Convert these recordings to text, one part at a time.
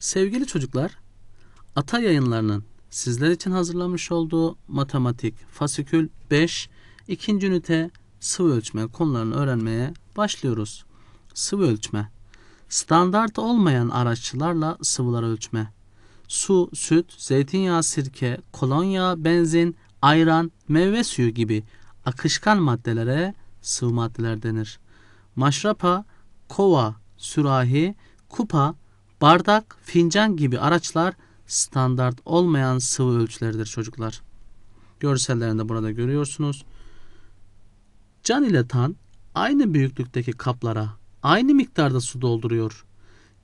Sevgili çocuklar, Ata Yayınları'nın sizler için hazırlamış olduğu matematik fasikül 5 ikinci ünite sıvı ölçme konularını öğrenmeye başlıyoruz. Sıvı ölçme Standart olmayan araçlarla sıvılar ölçme. Su, süt, zeytinyağı, sirke, kolonya, benzin, ayran, meyve suyu gibi akışkan maddelere sıvı maddeler denir. Maşrapa, kova, sürahi, kupa, Bardak, fincan gibi araçlar standart olmayan sıvı ölçüleridir çocuklar. Görsellerinde burada görüyorsunuz. Can ile tan aynı büyüklükteki kaplara aynı miktarda su dolduruyor.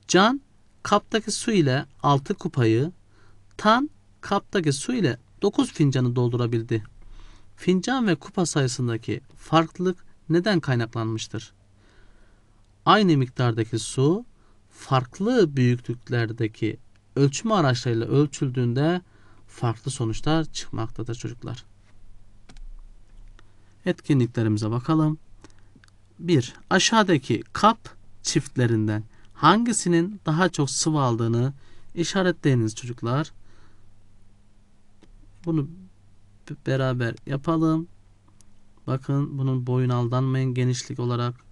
Can kaptaki su ile 6 kupayı, tan kaptaki su ile 9 fincanı doldurabildi. Fincan ve kupa sayısındaki farklılık neden kaynaklanmıştır? Aynı miktardaki su farklı büyüklüklerdeki ölçüm araçlarıyla ölçüldüğünde farklı sonuçlar çıkmaktadır çocuklar. Etkinliklerimize bakalım. 1. Aşağıdaki kap çiftlerinden hangisinin daha çok sıvı aldığını işaretleyiniz çocuklar. Bunu beraber yapalım. Bakın bunun boyun aldanmayın genişlik olarak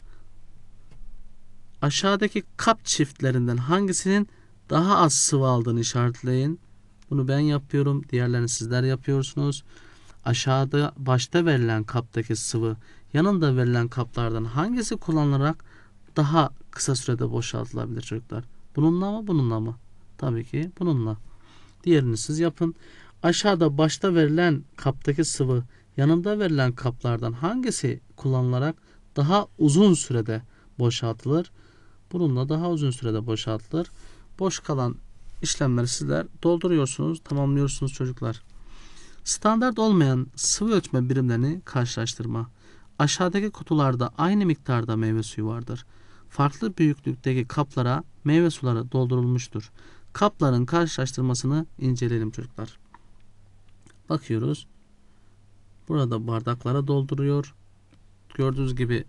Aşağıdaki kap çiftlerinden hangisinin daha az sıvı aldığını işaretleyin. Bunu ben yapıyorum. Diğerlerini sizler yapıyorsunuz. Aşağıda başta verilen kaptaki sıvı yanında verilen kaplardan hangisi kullanılarak daha kısa sürede boşaltılabilir çocuklar? Bununla mı bununla mı? Tabii ki bununla. Diğerini siz yapın. Aşağıda başta verilen kaptaki sıvı yanında verilen kaplardan hangisi kullanılarak daha uzun sürede boşaltılır? Bununla daha uzun sürede boşaltılır. Boş kalan işlemleri sizler dolduruyorsunuz, tamamlıyorsunuz çocuklar. Standart olmayan sıvı ölçme birimlerini karşılaştırma. Aşağıdaki kutularda aynı miktarda meyve suyu vardır. Farklı büyüklükteki kaplara meyve suları doldurulmuştur. Kapların karşılaştırmasını inceleyelim çocuklar. Bakıyoruz. Burada bardaklara dolduruyor. Gördüğünüz gibi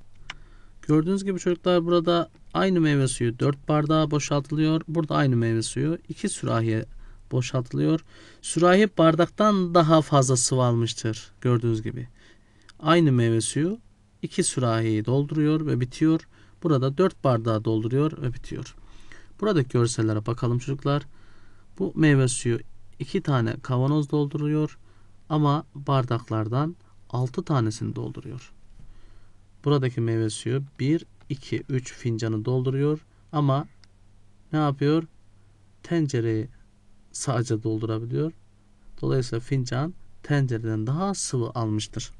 Gördüğünüz gibi çocuklar burada aynı meyve suyu 4 bardağa boşaltılıyor. Burada aynı meyve suyu 2 sürahiye boşaltılıyor. Sürahi bardaktan daha fazla sıvı almıştır gördüğünüz gibi. Aynı meyve suyu 2 sürahiyi dolduruyor ve bitiyor. Burada 4 bardağı dolduruyor ve bitiyor. Buradaki görsellere bakalım çocuklar. Bu meyve suyu 2 tane kavanoz dolduruyor ama bardaklardan 6 tanesini dolduruyor. Buradaki meyve suyu 1, 2, 3 fincanı dolduruyor. Ama ne yapıyor? Tencereyi sadece doldurabiliyor. Dolayısıyla fincan tencereden daha sıvı almıştır.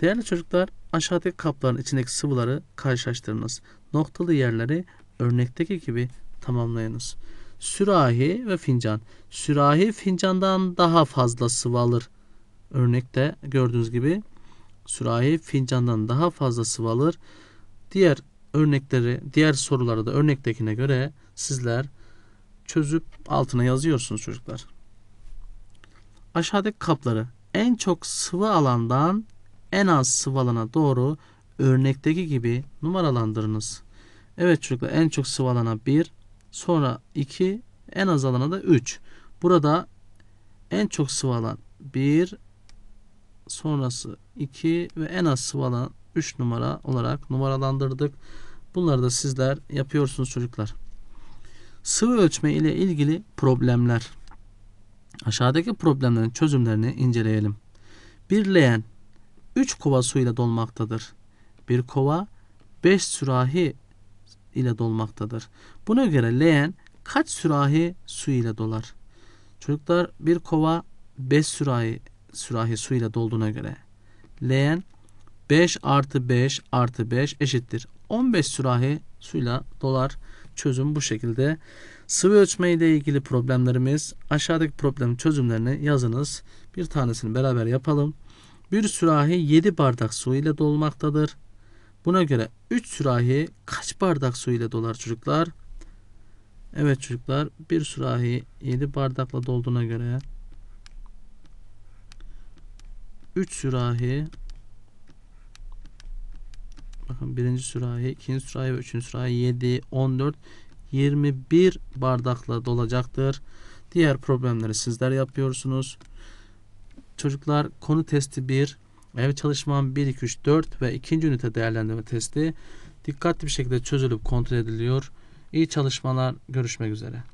Değerli çocuklar aşağıdaki kapların içindeki sıvıları karşılaştırınız. Noktalı yerleri örnekteki gibi tamamlayınız. Sürahi ve fincan. Sürahi fincandan daha fazla sıvı alır. Örnekte gördüğünüz gibi sürahi fincandan daha fazla sıvalır. Diğer örnekleri, diğer soruları da örnektekine göre sizler çözüp altına yazıyorsunuz çocuklar. Aşağıdaki kapları en çok sıvı alandan en az sıvı alana doğru örnekteki gibi numaralandırınız. Evet çocuklar en çok sıvı alana 1, sonra 2, en az alana da 3. Burada en çok sıvı alan 1, sonrası 2 ve en az sıvalan 3 numara olarak numaralandırdık. Bunları da sizler yapıyorsunuz çocuklar. Sıvı ölçme ile ilgili problemler. Aşağıdaki problemlerin çözümlerini inceleyelim. Bir leğen 3 kova suyla dolmaktadır. Bir kova 5 sürahi ile dolmaktadır. Buna göre leğen kaç sürahi su ile dolar? Çocuklar bir kova 5 sürahi sürahi su ile dolduğuna göre leğen 5 artı 5 artı 5 eşittir. 15 sürahi suyla dolar çözüm bu şekilde. Sıvı ölçme ile ilgili problemlerimiz aşağıdaki problem çözümlerini yazınız. Bir tanesini beraber yapalım. Bir sürahi 7 bardak su ile dolmaktadır. Buna göre 3 sürahi kaç bardak su ile dolar çocuklar? Evet çocuklar bir sürahi 7 bardakla dolduğuna göre 3 sürahi bakın birinci sürahi, ikinci sürahi ve üçüncü sürahi 7, 14, 21 bardakla dolacaktır. Diğer problemleri sizler yapıyorsunuz. Çocuklar konu testi 1, ev çalışmam 1, 2, 3, 4 ve ikinci ünite değerlendirme testi dikkatli bir şekilde çözülüp kontrol ediliyor. İyi çalışmalar, görüşmek üzere.